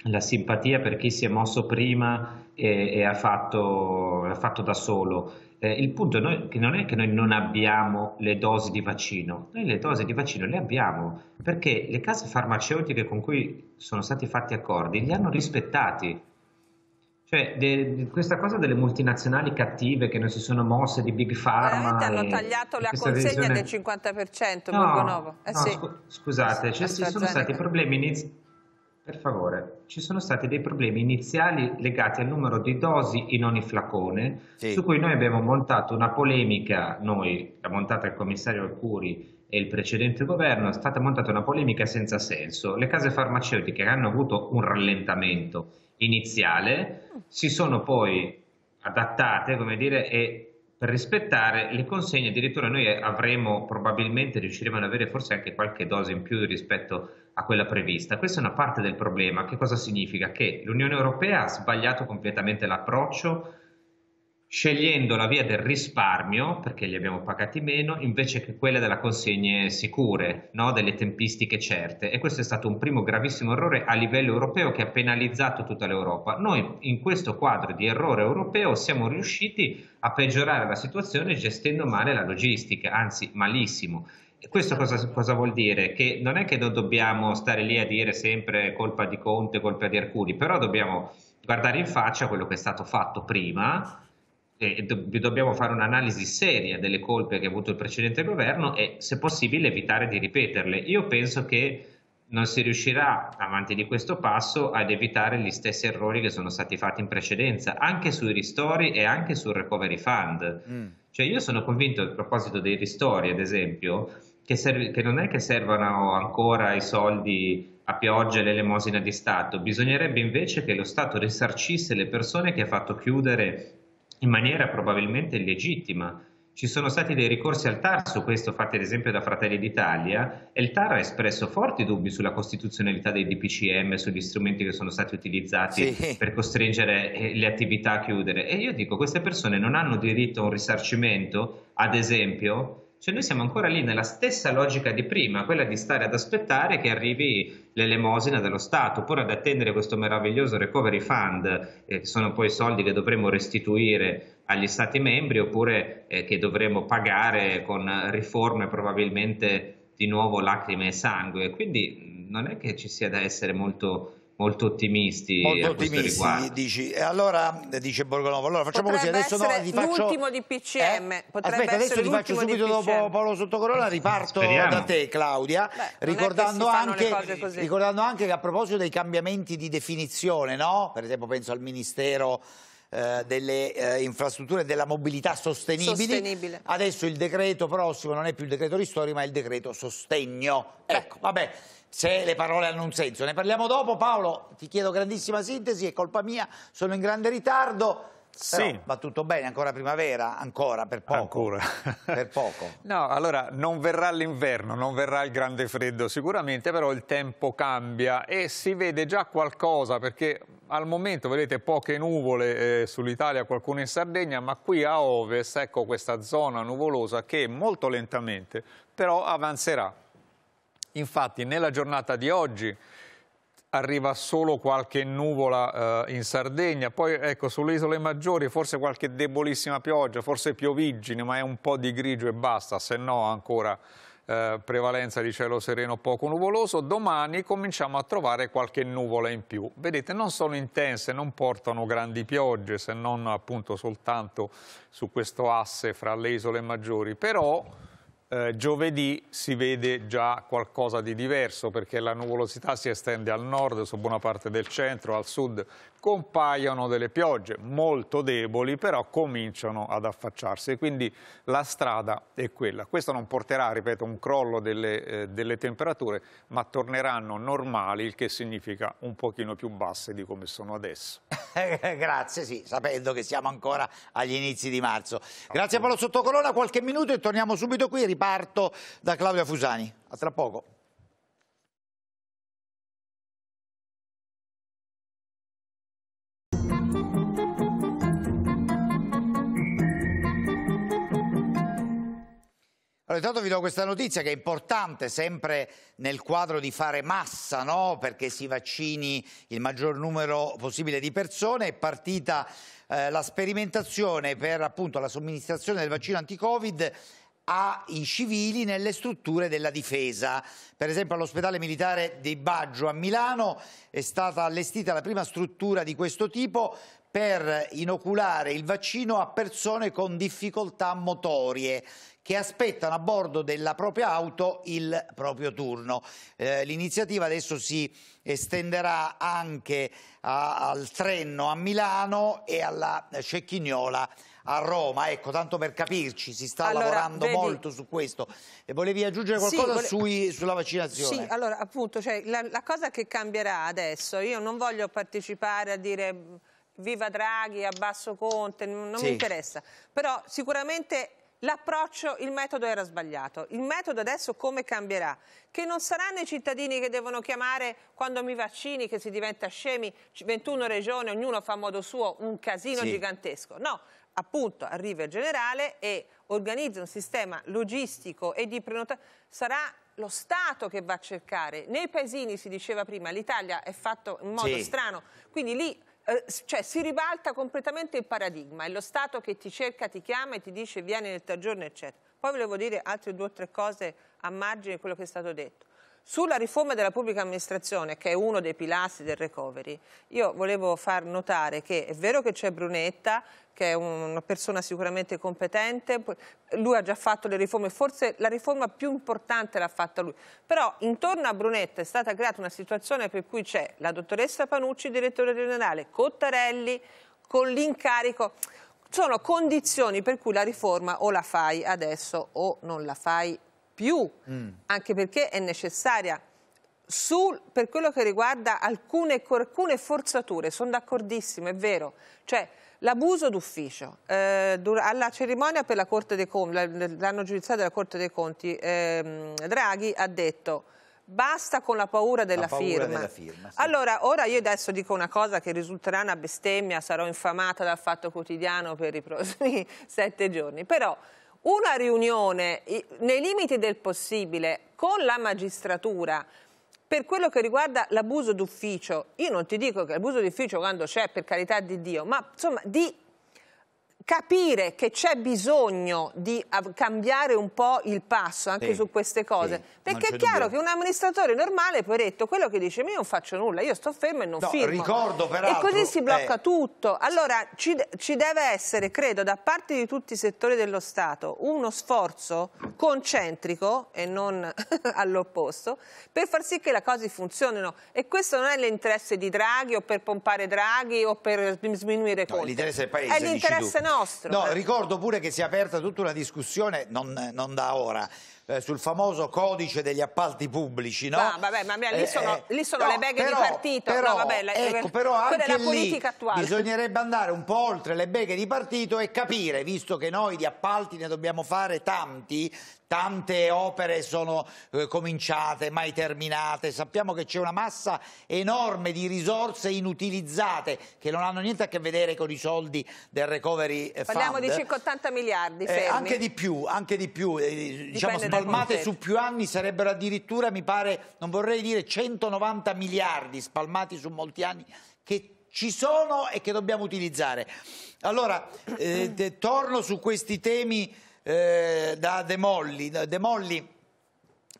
la simpatia per chi si è mosso prima e, e ha, fatto, ha, fatto, da solo. Eh, il punto è noi, che non è che noi non abbiamo le dosi di vaccino, noi le dosi di vaccino le abbiamo perché le case farmaceutiche con cui sono stati fatti accordi li hanno rispettati. Cioè, de, de, questa cosa delle multinazionali cattive che non si sono mosse di Big Pharma... Veramente eh, hanno e, tagliato la consegna visione... del 50%, no, eh no eh, sì. scu- scusate, cioè, ci sono stati problemi iniziali per favore, ci sono stati dei problemi iniziali legati al numero di dosi in ogni flacone, sì. su cui noi abbiamo montato una polemica, noi, l'ha montata il commissario Alcuri e il precedente governo, è stata montata una polemica senza senso. Le case farmaceutiche hanno avuto un rallentamento iniziale, si sono poi adattate, come dire, e per rispettare le consegne addirittura noi avremo probabilmente riusciremo ad avere forse anche qualche dose in più rispetto a a quella prevista. Questa è una parte del problema. Che cosa significa? Che l'Unione Europea ha sbagliato completamente l'approccio scegliendo la via del risparmio, perché li abbiamo pagati meno, invece che quella delle consegne sicure, no? delle tempistiche certe. E questo è stato un primo gravissimo errore a livello europeo che ha penalizzato tutta l'Europa. Noi in questo quadro di errore europeo siamo riusciti a peggiorare la situazione gestendo male la logistica, anzi malissimo questo cosa, cosa, vuol dire? Che non è che non dobbiamo stare lì a dire sempre colpa di Conte, colpa di Arcuri, però dobbiamo guardare in faccia quello che è stato fatto prima e do, dobbiamo fare un'analisi seria delle colpe che ha avuto il precedente governo e se possibile evitare di ripeterle. Io penso che non si riuscirà avanti di questo passo ad evitare gli stessi errori che sono stati fatti in precedenza, anche sui ristori e anche sul recovery fund. Mm. Cioè io sono convinto, a proposito dei ristori ad esempio, che, serve, che non è che servano ancora i soldi a pioggia e l'elemosina di Stato, bisognerebbe invece che lo Stato risarcisse le persone che ha fatto chiudere in maniera probabilmente illegittima. Ci sono stati dei ricorsi al TAR su questo fatti ad esempio da Fratelli d'Italia e il TAR ha espresso forti dubbi sulla costituzionalità dei DPCM, sugli strumenti che sono stati utilizzati sì. per costringere eh, le attività a chiudere. E io dico, queste persone non hanno diritto a un risarcimento, ad esempio, cioè noi siamo ancora lì nella stessa logica di prima, quella di stare ad aspettare che arrivi l'elemosina dello Stato, oppure ad attendere questo meraviglioso recovery fund, eh, che sono poi soldi che dovremo restituire agli Stati membri, oppure eh, che dovremo pagare con riforme probabilmente di nuovo lacrime e sangue. Quindi non è che ci sia da essere molto molto ottimisti. Molto ottimisti, dici. E allora, dice Borgonovo, allora facciamo Potrebbe così, adesso no, eh? ti faccio... l'ultimo di PCM. Eh? Aspetta, adesso ti faccio subito dopo Paolo Sottocorona, riparto Speriamo. da te Claudia, Beh, ricordando, anche, ricordando anche che a proposito dei cambiamenti di definizione, no? Per esempio penso al Ministero eh, delle eh, infrastrutture e della mobilità sostenibili. sostenibile. Adesso il decreto prossimo non è più il decreto ristori, ma è il decreto sostegno. Beh. Ecco, vabbè se le parole hanno un senso. Ne parliamo dopo. Paolo, ti chiedo grandissima sintesi, è colpa mia, sono in grande ritardo. Però sì. va tutto bene, ancora primavera, ancora per poco. Ancora. [LAUGHS] per poco. No, allora non verrà l'inverno, non verrà il grande freddo sicuramente, però il tempo cambia e si vede già qualcosa perché al momento vedete poche nuvole eh, sull'Italia, qualcuno in Sardegna, ma qui a ovest ecco questa zona nuvolosa che molto lentamente però avanzerà. Infatti nella giornata di oggi arriva solo qualche nuvola eh, in Sardegna, poi ecco, sulle isole maggiori forse qualche debolissima pioggia, forse pioviggine, ma è un po' di grigio e basta, se no ancora eh, prevalenza di cielo sereno poco nuvoloso, domani cominciamo a trovare qualche nuvola in più. Vedete, non sono intense, non portano grandi piogge, se non appunto soltanto su questo asse fra le isole maggiori, però eh, giovedì si vede già qualcosa di diverso perché la nuvolosità si estende al nord, su buona parte del centro, al sud compaiono delle piogge molto deboli, però cominciano ad affacciarsi. Quindi la strada è quella. Questo non porterà, ripeto, a un crollo delle, eh, delle, temperature, ma torneranno normali, il che significa un pochino più basse di come sono adesso. [LAUGHS] Grazie, sì, sapendo che siamo ancora agli inizi di marzo. Grazie Paolo Sottocolonna, qualche minuto e torniamo subito qui. Riparto da Claudia Fusani. A tra poco. Allora, intanto vi do questa notizia che è importante sempre nel quadro di fare massa, no? perché si vaccini il maggior numero possibile di persone, è partita eh, la sperimentazione per appunto la somministrazione del vaccino anti-Covid ai civili nelle strutture della difesa. Per esempio all'ospedale militare di Baggio a Milano è stata allestita la prima struttura di questo tipo per inoculare il vaccino a persone con difficoltà motorie che aspettano a bordo della propria auto il proprio turno. Eh, l'iniziativa adesso si estenderà anche a, al Trenno a Milano e alla Cecchignola a Roma. Ecco, tanto per capirci, si sta allora, lavorando vedi... molto su questo. E volevi aggiungere qualcosa sì, vole... sui, sulla vaccinazione? Sì, allora appunto, cioè, la, la cosa che cambierà adesso, io non voglio partecipare a dire viva Draghi, abbasso Conte, non sì. mi interessa. Però sicuramente L'approccio, il metodo era sbagliato. Il metodo adesso come cambierà? Che non saranno i cittadini che devono chiamare quando mi vaccini, che si diventa scemi, 21 regioni, ognuno fa a modo suo un casino sì. gigantesco. No, appunto arriva il generale e organizza un sistema logistico e di prenotazione. Sarà lo Stato che va a cercare. Nei paesini si diceva prima, l'Italia è fatto in modo sì. strano, quindi lì eh, cioè si ribalta completamente il paradigma, è lo Stato che ti cerca, ti chiama e ti dice vieni nel tagiorno eccetera. Poi volevo dire altre due o tre cose a margine di quello che è stato detto. Sulla riforma della pubblica amministrazione, che è uno dei pilastri del recovery, io volevo far notare che è vero che c'è Brunetta, che è una persona sicuramente competente, lui ha già fatto le riforme, forse la riforma più importante l'ha fatta lui, però intorno a Brunetta è stata creata una situazione per cui c'è la dottoressa Panucci, direttore generale, Cottarelli con l'incarico sono condizioni per cui la riforma o la fai adesso o non la fai più, mm. anche perché è necessaria. Su, per quello che riguarda alcune, alcune forzature, sono d'accordissimo, è vero. Cioè, L'abuso d'ufficio. Eh, alla cerimonia per la Corte dei Conti, l'anno giudiziario della Corte dei Conti, ehm, Draghi ha detto basta con la paura della la paura firma. Della firma sì. Allora, ora io adesso dico una cosa che risulterà una bestemmia, sarò infamata dal fatto quotidiano per i prossimi [LAUGHS] sette giorni, però una riunione nei limiti del possibile con la magistratura per quello che riguarda l'abuso d'ufficio, io non ti dico che l'abuso d'ufficio quando c'è, per carità di Dio, ma insomma di capire che c'è bisogno di cambiare un po' il passo anche sì, su queste cose. Sì, Perché è chiaro dubbio. che un amministratore normale, poveretto, quello che dice io non faccio nulla, io sto fermo e non no, firmo. Ricordo, peraltro, e così si blocca eh... tutto. Allora ci, ci, deve essere, credo, da parte di tutti i settori dello Stato uno sforzo concentrico e non [LAUGHS] all'opposto per far sì che le cose funzionino. E questo non è l'interesse di Draghi o per pompare Draghi o per sminuire no, è L'interesse del Paese, è l'interesse nostro nostro. No, eh. ricordo pure che si è aperta tutta una discussione, non, non da ora, eh, sul famoso codice degli appalti pubblici, no? Ma, ah, vabbè, ma lì eh, sono, eh, lì sono no, le beghe però, di partito, però, no, vabbè, ecco, però anche è la politica attuale. Bisognerebbe andare un po' oltre le beghe di partito e capire, visto che noi di appalti ne dobbiamo fare tanti, tante opere sono eh, cominciate, mai terminate, sappiamo che c'è una massa enorme di risorse inutilizzate che non hanno niente a che vedere con i soldi del recovery Parliamo fund. Parliamo di circa 80 miliardi, eh, anche di più, anche di più, eh, diciamo, spalmate su più anni sarebbero addirittura, mi pare, non vorrei dire 190 miliardi spalmati su molti anni che ci sono e che dobbiamo utilizzare. Allora, eh, torno su questi temi eh, da De Molli. De Molli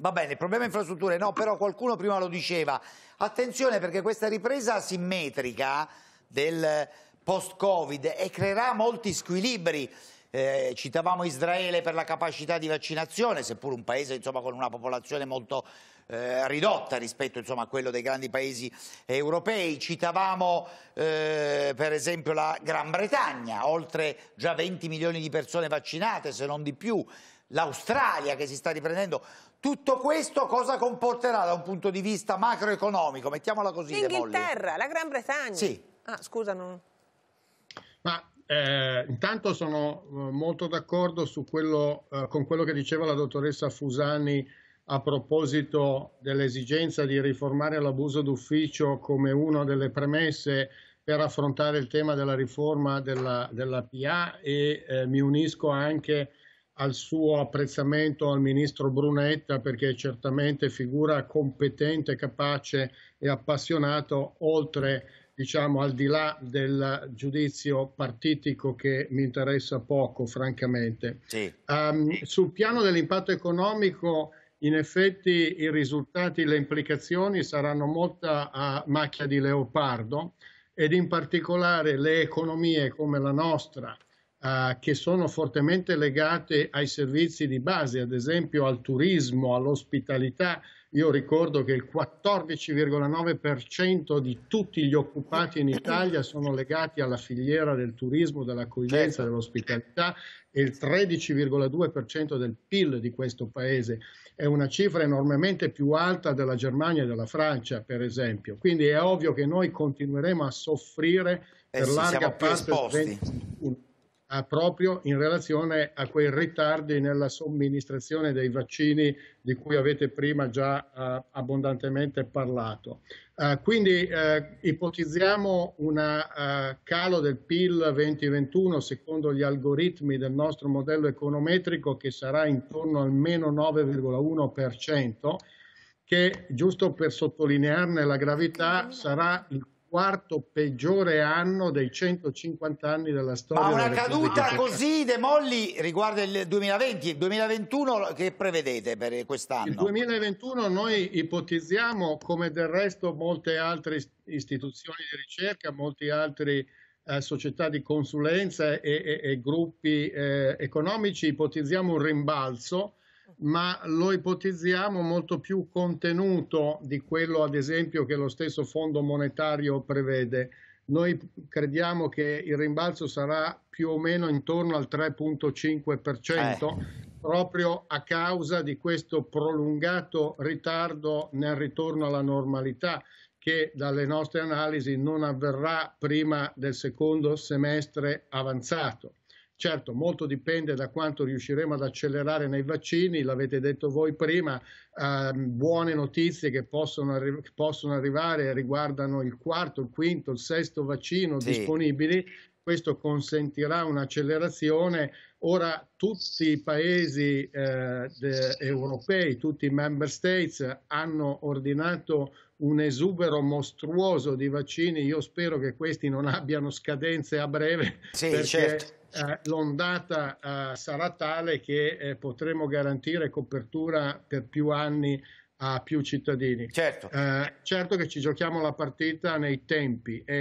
Va bene, il problema infrastrutture no, però qualcuno prima lo diceva. Attenzione perché questa ripresa asimmetrica del post-Covid creerà molti squilibri. Eh, citavamo Israele per la capacità di vaccinazione, seppur un paese insomma, con una popolazione molto eh, ridotta rispetto insomma, a quello dei grandi paesi europei. Citavamo eh, per esempio la Gran Bretagna, oltre già 20 milioni di persone vaccinate, se non di più, l'Australia che si sta riprendendo. Tutto questo cosa comporterà da un punto di vista macroeconomico? Mettiamola così. L'Inghilterra, la Gran Bretagna. Sì. Ah, scusa, non... Ma eh, intanto sono eh, molto d'accordo quello, eh, con quello che diceva la dottoressa Fusani a proposito dell'esigenza di riformare l'abuso d'ufficio come una delle premesse per affrontare il tema della riforma della, della PA e eh, mi unisco anche al suo apprezzamento al ministro Brunetta perché è certamente figura competente, capace e appassionato oltre diciamo al di là del giudizio partitico che mi interessa poco, francamente. Sì. Um, Sul piano dell'impatto economico, in effetti i risultati, le implicazioni saranno molta a macchia di leopardo ed in particolare le economie come la nostra, Uh, che sono fortemente legate ai servizi di base, ad esempio al turismo, all'ospitalità, io ricordo che il 14,9% di tutti gli occupati in Italia sono legati alla filiera del turismo, dell'accoglienza, certo. dell'ospitalità e il 13,2% del PIL di questo paese. È una cifra enormemente più alta della Germania e della Francia, per esempio. Quindi è ovvio che noi continueremo a soffrire eh per sì, larga parte proprio in relazione a quei ritardi nella somministrazione dei vaccini di cui avete prima già eh, abbondantemente parlato. Eh, quindi eh, ipotizziamo un calo del PIL 2021 secondo gli algoritmi del nostro modello econometrico che sarà intorno al meno 9,1% che, giusto per sottolinearne la gravità, sarà il quarto peggiore anno dei 150 anni della storia. Ma una della caduta così De Molli riguarda il 2020, il 2021 che prevedete per quest'anno? Il 2021 noi ipotizziamo, come del resto molte altre istituzioni di ricerca, molte altre eh, società di consulenza e, e, e gruppi eh, economici, ipotizziamo un rimbalzo ma lo ipotizziamo molto più contenuto di quello, ad esempio, che lo stesso Fondo monetario prevede. Noi crediamo che il rimbalzo sarà più o meno intorno al 3.5%, eh. proprio a causa di questo prolungato ritardo nel ritorno alla normalità che dalle nostre analisi non avverrà prima del secondo semestre avanzato. Certo, molto dipende da quanto riusciremo ad accelerare nei vaccini, l'avete detto voi prima, eh, buone notizie che possono, arri- che possono, arrivare riguardano il quarto, il quinto, il sesto vaccino sì. disponibili. Questo consentirà un'accelerazione. Ora tutti i paesi eh, de- europei, tutti i member states hanno ordinato un esubero mostruoso di vaccini. Io spero che questi non abbiano scadenze a breve. [LAUGHS] Sì, perché... certo. Eh, l'ondata eh, sarà tale che eh, potremo garantire copertura per più anni a più cittadini. Certo. Eh, certo che ci giochiamo la partita nei tempi e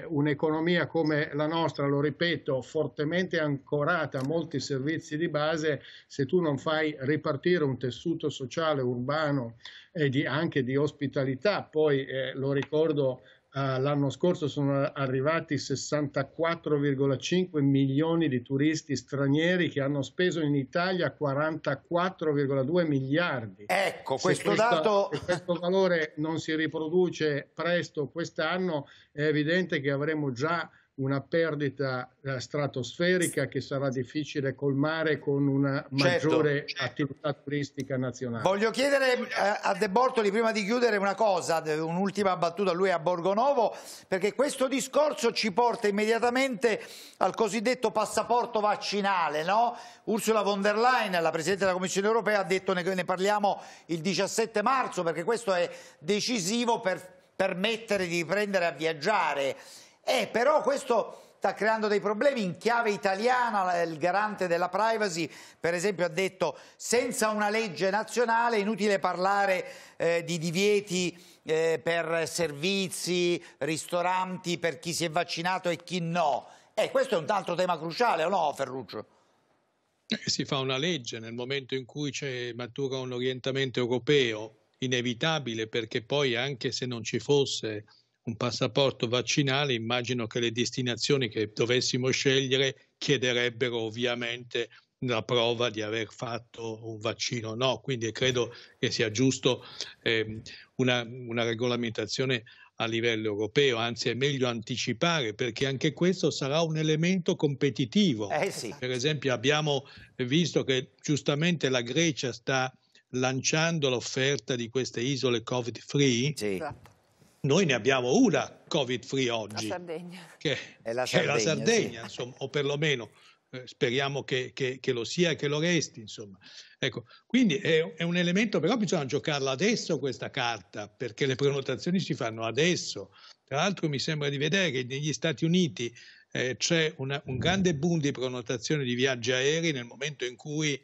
eh, un'economia come la nostra, lo ripeto, fortemente ancorata a molti servizi di base, se tu non fai ripartire un tessuto sociale urbano e di, anche di ospitalità, poi eh, lo ricordo Uh, l'anno scorso sono arrivati 64,5 milioni di turisti stranieri che hanno speso in Italia 44,2 miliardi. Ecco, questo, questo dato... Se questo valore non si riproduce presto quest'anno è evidente che avremo già una perdita eh, stratosferica che sarà difficile colmare con una certo, maggiore certo. attività turistica nazionale. Voglio chiedere eh, a De Bortoli prima di chiudere una cosa, un'ultima battuta a lui a Borgonovo, perché questo discorso ci porta immediatamente al cosiddetto passaporto vaccinale. No? Ursula von der Leyen, la Presidente della Commissione europea, ha detto che ne parliamo il 17 marzo perché questo è decisivo per permettere di riprendere a viaggiare eh, però questo sta creando dei problemi in chiave italiana, il garante della privacy per esempio ha detto senza una legge nazionale è inutile parlare eh, di divieti eh, per servizi, ristoranti, per chi si è vaccinato e chi no. Eh, questo è un altro tema cruciale o no Ferruccio? Eh, si fa una legge nel momento in cui matura un orientamento europeo inevitabile perché poi anche se non ci fosse un passaporto vaccinale, immagino che le destinazioni che dovessimo scegliere chiederebbero ovviamente la prova di aver fatto un vaccino no, quindi credo che sia giusto eh, una, una, regolamentazione a livello europeo, anzi è meglio anticipare perché anche questo sarà un elemento competitivo. Eh sì. Per esempio abbiamo visto che giustamente la Grecia sta lanciando l'offerta di queste isole covid free. Sì. Esatto noi ne abbiamo una Covid-free oggi, che è la Sardegna, è la Sardegna sì. insomma, o perlomeno eh, speriamo che, che, che, lo sia e che lo resti. Insomma. Ecco, quindi è, è, un elemento, però bisogna giocarla adesso questa carta, perché le prenotazioni si fanno adesso. Tra l'altro mi sembra di vedere che negli Stati Uniti eh, c'è una, un grande boom di prenotazioni di viaggi aerei nel momento in cui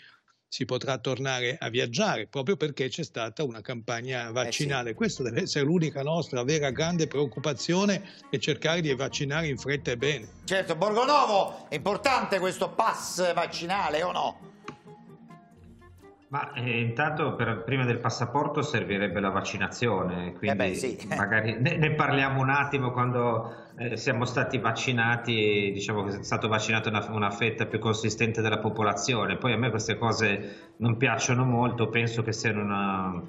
si potrà tornare a viaggiare proprio perché c'è stata una campagna vaccinale. Eh sì. Questa deve essere l'unica nostra vera grande preoccupazione e cercare di vaccinare in fretta e bene. Certo, Borgonovo, è importante questo pass vaccinale o no? Ma eh, intanto per, prima del passaporto servirebbe la vaccinazione, quindi eh beh, sì. [LAUGHS] magari ne, ne, parliamo un attimo quando eh, siamo stati vaccinati, diciamo che è stata vaccinata una, una, fetta più consistente della popolazione, poi a me queste cose non piacciono molto, penso che siano una,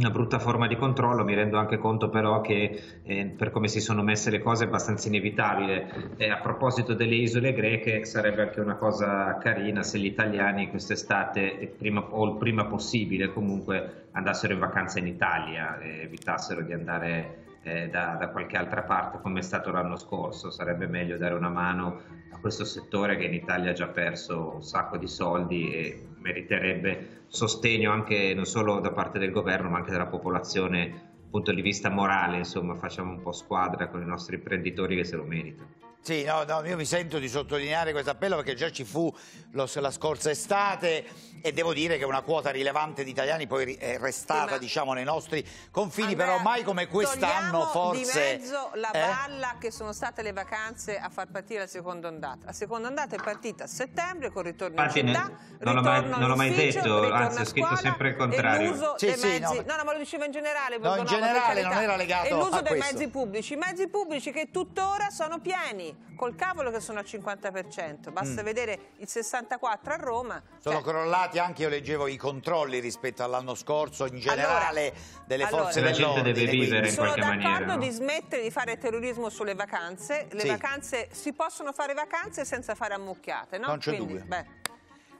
una brutta forma di controllo, mi rendo anche conto però che eh, per come si sono messe le cose è abbastanza inevitabile. E a proposito delle isole greche, sarebbe anche una cosa carina se gli italiani quest'estate prima, o il prima possibile comunque andassero in vacanza in Italia e evitassero di andare eh, da, da, qualche altra parte come è stato l'anno scorso. Sarebbe meglio dare una mano a questo settore che in Italia ha già perso un sacco di soldi e meriterebbe sostegno anche non solo da parte del governo ma anche della popolazione dal punto di vista morale, insomma facciamo un po' squadra con i nostri imprenditori che se lo meritano. Sì, no, no, io mi sento di sottolineare questo appello perché già ci fu lo, la scorsa estate e devo dire che una quota rilevante di italiani poi è eh, restata sì, diciamo, nei nostri confini, Andrea, però mai come quest'anno forse... di mezzo la balla eh? che sono state le vacanze a far partire la seconda ondata. La seconda ondata è partita a settembre con ritorno Infatti, in città, non l'ho mai, non mai detto, anzi ho scritto sempre il contrario. l'uso Sì, sì, no, no, ma lo dicevo in generale. No, in generale non era legato a questo. E l'uso dei mezzi pubblici, mezzi pubblici che tuttora sono pieni col cavolo che sono al 50%, basta mm. vedere il 64% a Roma. Sono cioè... crollati anche, io leggevo, i controlli rispetto all'anno scorso in generale allora, delle allora, forze dell'ordine. deve vivere quindi. in sono qualche maniera. Sono d'accordo no? di smettere di fare terrorismo sulle vacanze, le sì. vacanze si possono fare vacanze senza fare ammucchiate, no? Non c'è dubbio. Beh.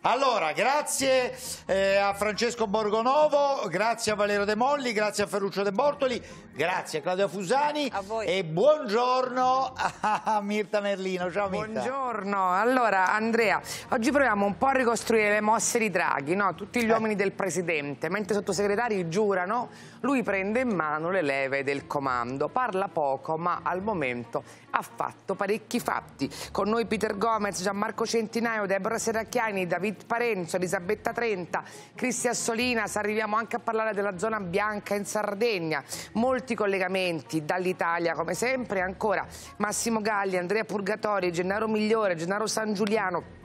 Allora, grazie eh, a Francesco Borgonovo, grazie a Valerio De Molli, grazie a Ferruccio De Bortoli, grazie a Claudio Fusani a e buongiorno a Mirta Merlino. Ciao Mirta. Buongiorno. Allora, Andrea, oggi proviamo un po' a ricostruire le mosse di Draghi, no? tutti gli eh. uomini del Presidente. Mentre i sottosegretari giurano, lui prende in mano le leve del comando. Parla poco, ma al momento ha fatto parecchi fatti. Con noi Peter Gomez, Gianmarco Centinaio, Deborah Seracchiani, Davide Vit Parenzo, Elisabetta Trenta, Cristi Assolinas, arriviamo anche a parlare della zona bianca in Sardegna, molti collegamenti dall'Italia come sempre, ancora Massimo Galli, Andrea Purgatori, Gennaro Migliore, Gennaro San Giuliano,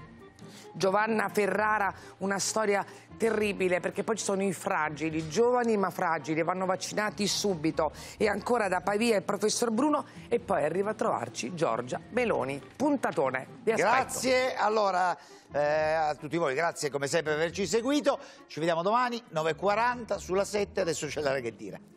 Giovanna Ferrara, una storia terribile perché poi ci sono i fragili, giovani ma fragili, vanno vaccinati subito e ancora da Pavia il professor Bruno e poi arriva a trovarci Giorgia Meloni, puntatone, vi aspetto. Grazie, allora eh, a tutti voi, grazie come sempre per averci seguito, ci vediamo domani 9.40 sulla 7, adesso c'è la reghettina.